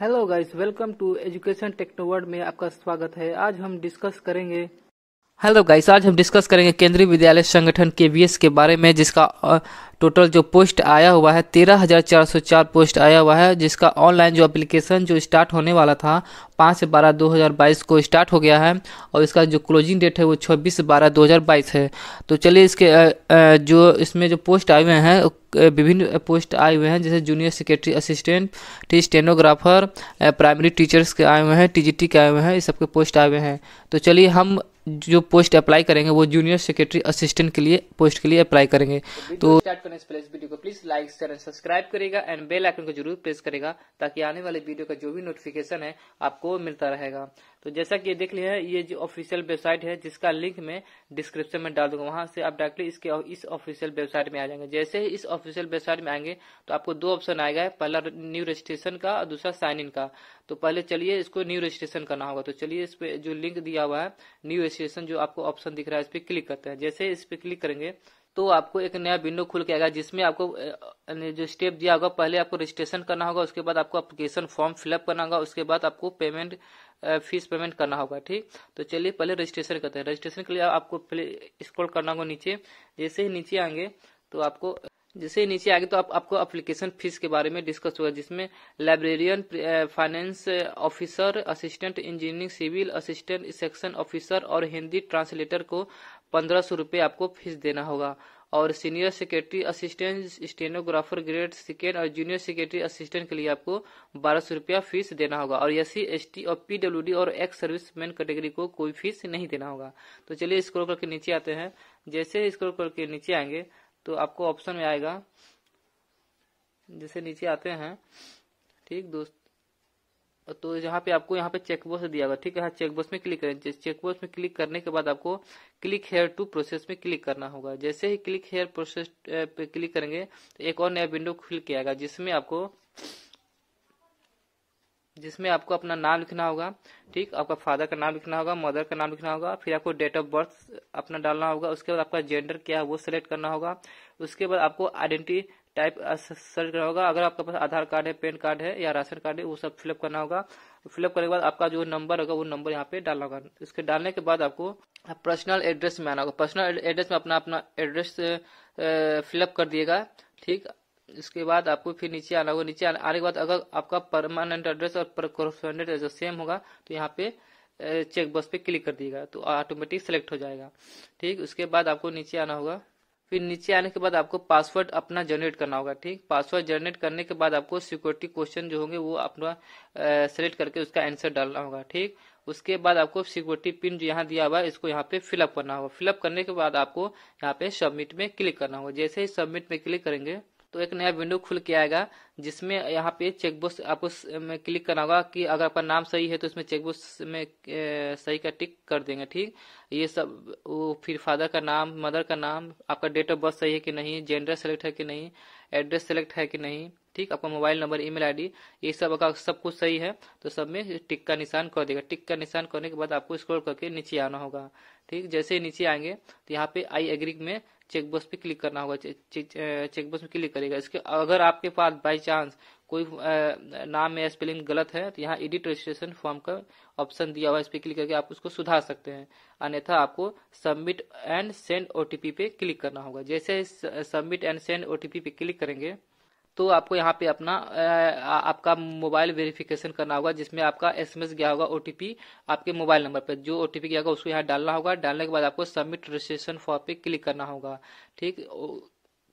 hello guys welcome to education technoworld में आपका स्वागत है आज हम डिस्कस करेंगे हेलो गाइस आज हम डिस्कस करेंगे केंद्रीय विद्यालय संगठन के के बारे में जिसका टोटल जो पोस्ट आया हुआ है तेरह हज़ार चार सौ चार पोस्ट आया हुआ है जिसका ऑनलाइन जो एप्लीकेशन जो स्टार्ट होने वाला था पाँच बारह दो हज़ार बाईस को स्टार्ट हो गया है और इसका जो क्लोजिंग डेट है वो छब्बीस बारह दो हज़ार बाईस है तो चलिए इसके जो इसमें जो पोस्ट आए हुए हैं विभिन्न पोस्ट आए हुए हैं जैसे जूनियर सेक्रेटरी असिस्टेंट टी स्टेनोग्राफर प्राइमरी टीचर्स के आए हुए हैं टी के आए हुए हैं इस सब के पोस्ट आए हुए हैं तो चलिए हम जो पोस्ट अप्लाई करेंगे वो जूनियर सेक्रेटरी असिस्टेंट के लिए पोस्ट के लिए अप्लाई करेंगे तो स्टार्ट करने से पहले इस वीडियो को please like share and subscribe करेगा एंड बेल आइकन को जरूर प्रेस करेगा ताकि आने वाले वीडियो का जो भी नोटिफिकेशन है आपको मिलता रहेगा तो जैसा कि देख लिया है ये जो ऑफिशियल वेबसाइट है जिसका लिंक मैं डिस्क्रिप्शन में डाल दूंगा वहां से आप डायरेक्टली इसके इस ऑफिशियल वेबसाइट में आ जाएंगे जैसे ही इस ऑफिशियल वेबसाइट में आएंगे तो आपको दो ऑप्शन आएगा पहला न्यू रजिस्ट्रेशन का और दूसरा साइन इन का तो पहले चलिए इसको न्यू रजिस्ट्रेशन करना होगा तो चलिए इस पे जो लिंक दिया हुआ है न्यू रजिस्ट्रेशन जो आपको ऑप्शन दिख रहा है इस पर क्लिक करते हैं जैसे इस पर क्लिक करेंगे तो आपको एक नया विंडो खुल के आएगा जिसमें आपको जो स्टेप दिया होगा पहले आपको रजिस्ट्रेशन करना होगा उसके बाद आपको अप्लीकेशन फॉर्म फिलअप करना होगा उसके बाद आपको पेमेंट फीस पेमेंट करना होगा ठीक तो चलिए पहले रजिस्ट्रेशन करते हैं रजिस्ट्रेशन के लिए आपको पहले स्क्रॉल करना होगा नीचे जैसे ही नीचे आएंगे तो आपको जैसे ही नीचे आगे तो आप, आपको अप्लीकेशन फीस के बारे में डिस्कस होगा जिसमें librarian finance officer assistant engineering civil assistant section officer और हिंदी ट्रांसलेटर को पंद्रह सौ आपको फीस देना होगा और senior secretary assistant stenographer grade second और जूनियर सेक्रेटरी असिस्टेंट के लिए आपको बारह सौ रुपया फीस देना होगा और एस सी और पीडब्ल्यूडी और एक्स सर्विस मैन कैटेगरी को कोई फीस नहीं देना होगा तो चलिए स्क्रोल करके नीचे आते हैं जैसे स्क्रोल करके नीचे आएंगे तो आपको ऑप्शन में आएगा जैसे नीचे आते हैं ठीक दोस्त तो यहाँ पे आपको यहाँ पे चेकबॉक्स दिया होगा ठीक है चेकबॉक्स हाँ, में क्लिक करें चेकबॉक्स में क्लिक करने के बाद आपको क्लिक हेयर टू प्रोसेस में क्लिक करना होगा जैसे ही क्लिक हेयर प्रोसेस पे क्लिक करेंगे तो एक और नया विंडो खुल के आएगा जिसमें आपको जिसमें आपको अपना नाम लिखना होगा ठीक आपका फादर का नाम लिखना होगा मदर का नाम लिखना होगा फिर आपको डेट ऑफ बर्थ अपना डालना होगा उसके बाद आपका जेंडर क्या है वो सिलेक्ट करना होगा उसके बाद आपको आइडेंटिटी टाइप सर्च करना होगा अगर आपके पास आधार कार्ड है पैन कार्ड है या राशन कार्ड है वो सब फिलअप करना होगा फिलअप करने के बाद आपका जो नंबर होगा वो नंबर यहाँ पे डालना होगा इसके डालने के बाद आपको पर्सनल एड्रेस में आना होगा पर्सनल एड्रेस में अपना अपना एड्रेस फिलअप कर दिएगा ठीक इसके बाद आपको फिर नीचे आना होगा नीचे आने के बाद अगर आपका परमानेंट एड्रेस और कॉरस्पॉन्डेंट एड्रेस सेम होगा तो यहाँ पे चेक बॉक्स पे क्लिक कर दिएगा तो ऑटोमेटिक सेलेक्ट हो जाएगा ठीक उसके बाद आपको नीचे आना होगा फिर नीचे आने के बाद आपको पासवर्ड अपना जनरेट करना होगा ठीक पासवर्ड जनरेट करने के बाद आपको सिक्योरिटी क्वेश्चन जो होंगे वो अपना सेलेक्ट करके उसका आंसर डालना होगा ठीक उसके बाद आपको सिक्योरिटी पिन जो यहाँ दिया हुआ है इसको यहाँ पे फिलअप करना होगा फिलअप करने के बाद आपको यहाँ पे सबमिट में क्लिक करना होगा जैसे ही सबमिट में क्लिक करेंगे तो एक नया विंडो खुल के आएगा जिसमें यहाँ पे चेकबॉक्स आपको क्लिक करना होगा कि अगर आपका नाम सही है तो इसमें चेकबॉक्स में सही का टिक कर देंगे ठीक ये सब वो फिर फादर का नाम मदर का नाम आपका डेट ऑफ बर्थ सही है कि नहीं जेंडर सेलेक्ट है कि नहीं एड्रेस सेलेक्ट है कि नहीं ठीक आपका मोबाइल नंबर ई मेल ये सब अगर सब कुछ सही है तो सब में टिक का निशान कर देगा टिक का निशान करने के बाद आपको स्क्रोल करके नीचे आना होगा ठीक जैसे नीचे आएंगे तो यहाँ पे आई एग्री में चेकबॉक्स पे क्लिक करना होगा चेकबॉक्स पे क्लिक करेगा इसके अगर आपके पास बाय चांस कोई नाम या स्पेलिंग गलत है तो यहाँ एडिट रजिस्ट्रेशन फॉर्म का ऑप्शन दिया हुआ है इस पर क्लिक करके आप उसको सुधार सकते हैं अन्यथा आपको सबमिट एंड सेंड ओटीपी पे क्लिक करना होगा जैसे सबमिट एंड सेंड ओटीपी पे क्लिक करेंगे तो आपको यहाँ पे अपना आपका मोबाइल वेरिफिकेशन करना होगा जिसमें आपका एसएमएस गया होगा ओटीपी आपके मोबाइल नंबर पर जो ओटीपी गया होगा उसको यहाँ डालना होगा डालने के बाद आपको सबमिट रजिस्ट्रेशन फॉर्म पे क्लिक करना होगा ठीक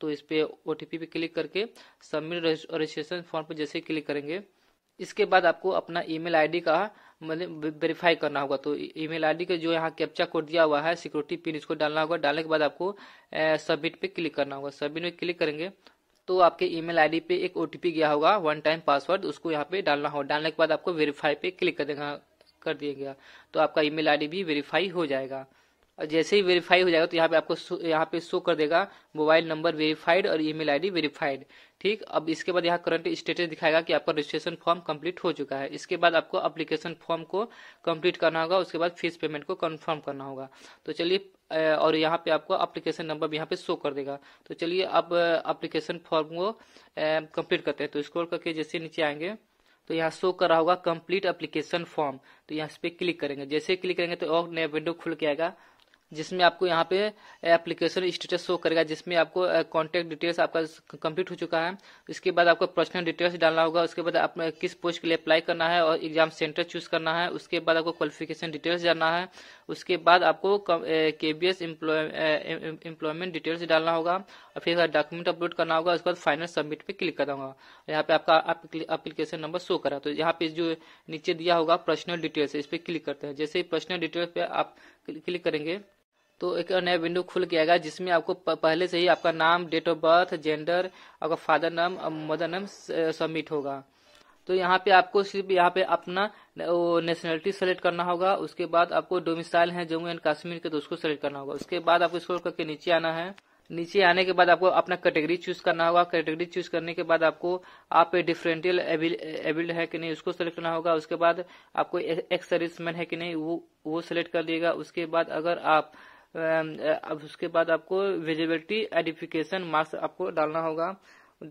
तो इस पे ओटीपी पे क्लिक करके सबमिट रजिस्ट्रेशन फॉर्म पर जैसे क्लिक करेंगे इसके बाद आपको अपना ईमेल आईडी का मतलब वेरीफाई करना होगा तो ईमेल आईडी का जो यहाँ कैप्चा कोड दिया हुआ है सिक्योरिटी पिन इसको डालना होगा डालने के बाद आपको सबमिट पे क्लिक करना होगा सबमिट पे क्लिक करेंगे तो आपके ईमेल आईडी पे एक ओटीपी गया होगा वन टाइम पासवर्ड उसको यहाँ पे डालना होगा डालने के बाद आपको वेरीफाई पे क्लिक कर देगा कर दिया गया तो आपका ईमेल आईडी भी वेरीफाई हो जाएगा और जैसे ही वेरीफाई हो जाएगा तो यहाँ पे आपको यहाँ पे शो कर देगा मोबाइल नंबर वेरीफाइड और ईमेल आईडी वेरीफाइड ठीक अब इसके बाद यहाँ करंट स्टेटस दिखाएगा कि आपका रजिस्ट्रेशन फॉर्म कंप्लीट हो चुका है इसके बाद आपको अप्लीकेशन फॉर्म को कंप्लीट करना होगा उसके बाद फीस पेमेंट को कन्फर्म करना होगा तो चलिए और यहाँ पे आपको अप्लीकेशन नंबर यहाँ पे शो कर देगा तो चलिए अब अप्लीकेशन फॉर्म को कंप्लीट करते हैं तो स्क्रॉल करके जैसे नीचे आएंगे तो यहाँ शो कर रहा होगा कंप्लीट एप्लीकेशन फॉर्म तो यहाँ इस पे क्लिक करेंगे जैसे क्लिक करेंगे तो और नया विंडो खुल के आएगा जिसमें आपको यहाँ पे एप्लीकेशन स्टेटस शो करेगा जिसमें आपको कॉन्टैक्ट डिटेल्स आपका कंप्लीट हो चुका है इसके बाद आपको पर्सनल डिटेल्स डालना होगा उसके बाद आप किस पोस्ट के लिए अप्लाई करना है और एग्जाम सेंटर चूज करना है उसके बाद आपको क्वालिफिकेशन डिटेल्स जानना है उसके बाद आपको के बी एस एम्प्लॉयमेंट डिटेल्स डालना होगा और फिर डॉक्यूमेंट अपलोड करना होगा उसके बाद फाइनल सबमिट पे क्लिक करना होगा यहाँ पे आपका अप्लीकेशन नंबर शो करा तो यहाँ पे जो नीचे दिया होगा पर्सनल डिटेल्स इस पर क्लिक करते हैं जैसे पर्सनल डिटेल्स पे आप क्लिक करेंगे तो एक नया विंडो खुल के आएगा जिसमें आपको पहले से ही आपका नाम डेट ऑफ बर्थ जेंडर आपका फादर नाम और मदर नाम सबमिट होगा तो यहाँ पे आपको सिर्फ यहाँ पे अपना नेशनलिटी सेलेक्ट करना होगा उसके बाद आपको डोमिसाइल है जम्मू एंड कश्मीर के तो उसको सेलेक्ट करना होगा उसके बाद आपको स्कोर करके नीचे आना है नीचे आने के बाद आपको अपना कैटेगरी चूज करना होगा कैटेगरी चूज करने के बाद आपको आप डिफरेंटियल एबिल्ड है कि नहीं उसको सेलेक्ट करना होगा उसके बाद आपको एक्स सर्विसमैन है कि नहीं वो वो सेलेक्ट कर दिएगा उसके बाद अगर आप Um, uh, अब उसके बाद आपको विजिबिलिटी एडिफिकेशन मार्क्स आपको डालना होगा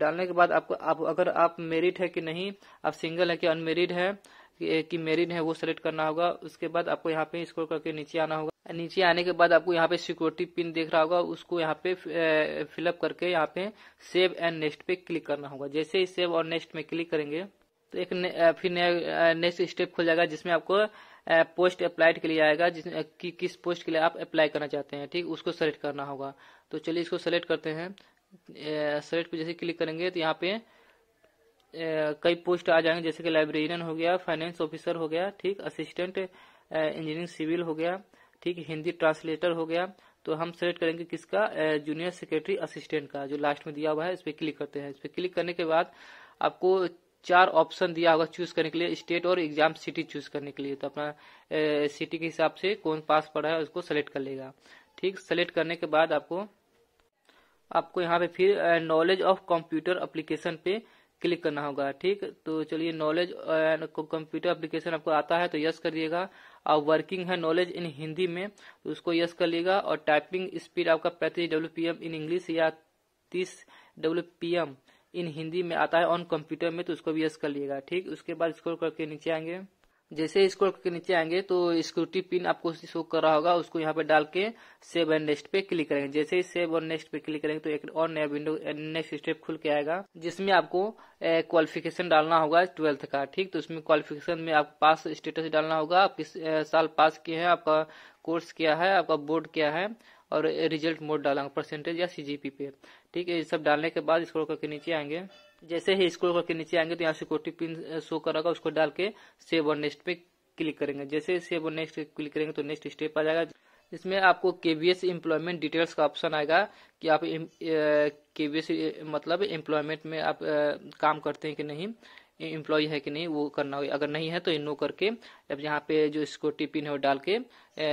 डालने के बाद आपको आप अगर आप मेरिड है कि नहीं आप सिंगल है कि अनमेरिड है कि मेरिड है वो सेलेक्ट करना होगा उसके बाद आपको यहाँ पे स्कोर करके नीचे आना होगा नीचे आने के बाद आपको यहाँ पे सिक्योरिटी पिन देख रहा होगा उसको यहाँ पे फिलअप uh, करके यहाँ पे सेव एंड नेक्स्ट पे क्लिक करना होगा जैसे ही सेव और नेक्स्ट में क्लिक करेंगे तो एक ने, uh, फिर नेक्स्ट स्टेप खुल जाएगा जिसमें आपको पोस्ट अप्लाइड के लिए आएगा जिस कि, किस पोस्ट के लिए आप अप्लाई करना चाहते हैं ठीक उसको सेलेक्ट करना होगा तो चलिए इसको सेलेक्ट करते हैं सेलेक्ट पे जैसे क्लिक करेंगे तो यहाँ पे कई पोस्ट आ जाएंगे जैसे कि लाइब्रेरियन हो गया फाइनेंस ऑफिसर हो गया ठीक असिस्टेंट इंजीनियरिंग सिविल हो गया ठीक हिंदी ट्रांसलेटर हो गया तो हम सेलेक्ट करेंगे किसका जूनियर सेक्रेटरी असिस्टेंट का जो लास्ट में दिया हुआ है इस पर क्लिक करते हैं इस पर क्लिक करने के बाद आपको चार ऑप्शन दिया होगा चूज करने के लिए स्टेट और एग्जाम सिटी चूज करने के लिए तो अपना सिटी के हिसाब से कौन पास पड़ा है उसको सेलेक्ट कर लेगा ठीक सेलेक्ट करने के बाद आपको आपको यहाँ पे फिर नॉलेज ऑफ कंप्यूटर अप्लीकेशन पे क्लिक करना होगा ठीक तो चलिए नॉलेज कंप्यूटर एप्लीकेशन आपको आता है तो यस करिएगा और वर्किंग है नॉलेज इन हिंदी में तो उसको यस कर लिएगा और टाइपिंग स्पीड आपका पैंतीस W P M in English या तीस W P M in Hindi में आता है ऑन कंप्यूटर में तो उसको भी यस कर लिएगा ठीक उसके बाद स्क्रोल करके नीचे आएंगे जैसे स्क्रॉल करके नीचे आएंगे तो सिक्योरिटी पिन आपको शो कर रहा होगा उसको यहाँ पे डाल के सेव एंड नेक्स्ट पे क्लिक करेंगे जैसे ही सेव और नेक्स्ट पे क्लिक करेंगे तो एक और नया विंडो नेक्स्ट स्टेप खुल के आएगा जिसमें आपको क्वालिफिकेशन डालना होगा ट्वेल्थ का ठीक तो उसमें क्वालिफिकेशन में आप पास स्टेटस डालना होगा आप किस साल पास किए हैं आपका कोर्स क्या है आपका बोर्ड क्या है और रिजल्ट मोड डालांगे परसेंटेज या सीजीपी पे ठीक है ये सब डालने के बाद स्क्रोल करके नीचे आएंगे जैसे ही स्क्रोल करके नीचे आएंगे तो यहाँ सिक्योरिटी पिन शो करेगा उसको डाल के सेव और नेक्स्ट पे क्लिक करेंगे जैसे सेव और नेक्स्ट क्लिक करेंगे तो नेक्स्ट स्टेप आ जाएगा इसमें आपको केवीएस एम्प्लॉयमेंट डिटेल्स का ऑप्शन आएगा कि आप केवीएस मतलब एम्प्लॉयमेंट में आप आ, काम करते हैं कि नहीं इम्प्लॉय है कि नहीं वो करना होगा अगर नहीं है तो इनो करके अब यहाँ पे जो इसको टिपिन है वो डाल के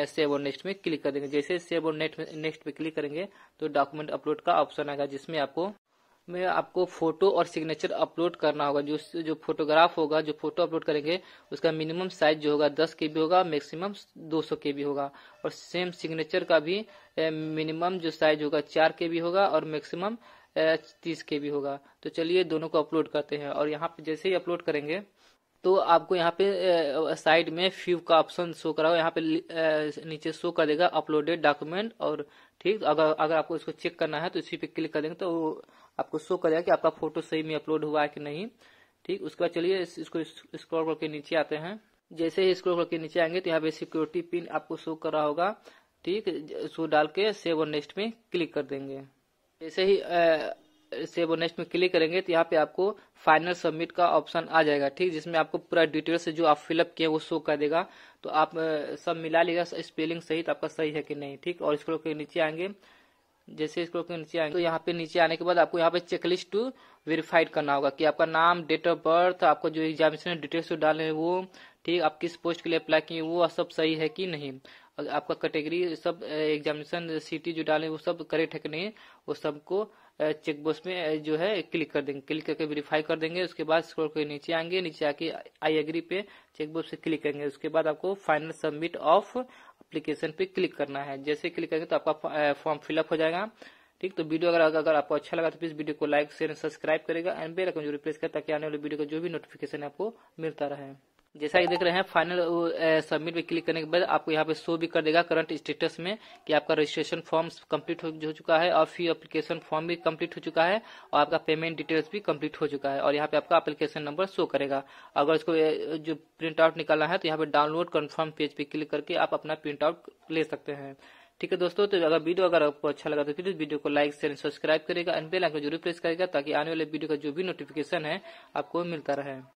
सेव और नेक्स्ट में क्लिक कर देंगे जैसे सेव और नेक्स्ट में नेक्स्ट पे क्लिक करेंगे तो डॉक्यूमेंट अपलोड का ऑप्शन आएगा जिसमें आपको में आपको फोटो और सिग्नेचर अपलोड करना होगा जो जो फोटोग्राफ होगा जो फोटो अपलोड करेंगे उसका मिनिमम साइज जो होगा दस के बी होगा मैक्सिमम दो सौ के बी होगा और सेम सिग्नेचर का भी मिनिमम जो साइज होगा चार के बी होगा और मैक्सिमम एच तीस के भी होगा तो चलिए दोनों को अपलोड करते हैं और यहाँ पे जैसे ही अपलोड करेंगे तो आपको यहाँ पे साइड में फ्यू का ऑप्शन शो करा यहाँ पे नीचे शो कर देगा अपलोडेड डॉक्यूमेंट और ठीक अगर अगर आपको इसको चेक करना है तो इसी पे क्लिक कर देंगे तो आपको शो करेगा कि आपका फोटो सही में अपलोड हुआ है कि नहीं ठीक उसके बाद चलिए इसको स्क्रॉल करके नीचे आते हैं जैसे ही स्क्रॉल करके नीचे आएंगे तो यहाँ पे सिक्योरिटी पिन आपको शो करा होगा ठीक शो डाल के सेव और नेक्स्ट में क्लिक कर देंगे जैसे ही सेव और नेक्स्ट में क्लिक करेंगे तो यहाँ पे आपको फाइनल सबमिट का ऑप्शन आ जाएगा ठीक जिसमें आपको पूरा डिटेल से जो आप फिलअप किए वो शो कर देगा तो आप सब मिला लेगा स्पेलिंग तो आपका सही है कि नहीं ठीक और स्क्रोल के नीचे आएंगे जैसे इसको के नीचे आएंगे तो यहाँ पे नीचे आने के बाद आपको यहाँ पे चेकलिस्ट टू वेरीफाइड करना होगा कि आपका नाम डेट ऑफ बर्थ आपको जो एग्जामिनेशन डिटेल्स डाले वो ठीक आप किस पोस्ट के लिए अप्लाई किए वो सब सही है कि नहीं आपका कैटेगरी सब एग्जामिनेशन सिटी जो डाले वो सब करेक्ट है कि नहीं वो सबको चेक बॉक्स में जो है क्लिक कर देंगे क्लिक करके वेरीफाई कर देंगे उसके बाद स्क्रॉल करके नीचे आएंगे नीचे आके आई एग्री पे चेक बॉक्स क्लिक करेंगे उसके बाद आपको फाइनल सबमिट ऑफ अप्लीकेशन पे क्लिक करना है जैसे क्लिक करेंगे तो आपका फॉर्म फिलअप हो जाएगा ठीक तो वीडियो अगर अगर आपको अच्छा लगा तो प्लीज वीडियो को लाइक शेयर सब्सक्राइब करेगा एंड बेल आइकन जो रिप्लेस करें ताकि आने वाले वीडियो का जो भी नोटिफिकेशन आपको मिलता रहे जैसा कि देख रहे हैं फाइनल सबमिट पे क्लिक करने के बाद आपको यहाँ पे शो भी कर देगा करंट स्टेटस में कि आपका रजिस्ट्रेशन फॉर्म कंप्लीट हो चुका है और फी एप्लीकेशन फॉर्म भी कंप्लीट हो चुका है और आपका पेमेंट डिटेल्स भी कंप्लीट हो चुका है और यहाँ पे आपका एप्लीकेशन नंबर शो करेगा अगर इसको जो प्रिंट आउट निकालना है तो यहाँ पे डाउनलोड कन्फर्म पेज पे क्लिक करके आप अपना प्रिंट आउट ले सकते हैं ठीक है दोस्तों तो अगर वीडियो अगर आपको अच्छा लगा तो प्लीज वीडियो को लाइक शेयर सब्सक्राइब करेगा एंड बेल आइकन जरूर प्रेस करेगा ताकि आने वाले वीडियो का जो भी नोटिफिकेशन है आपको मिलता रहे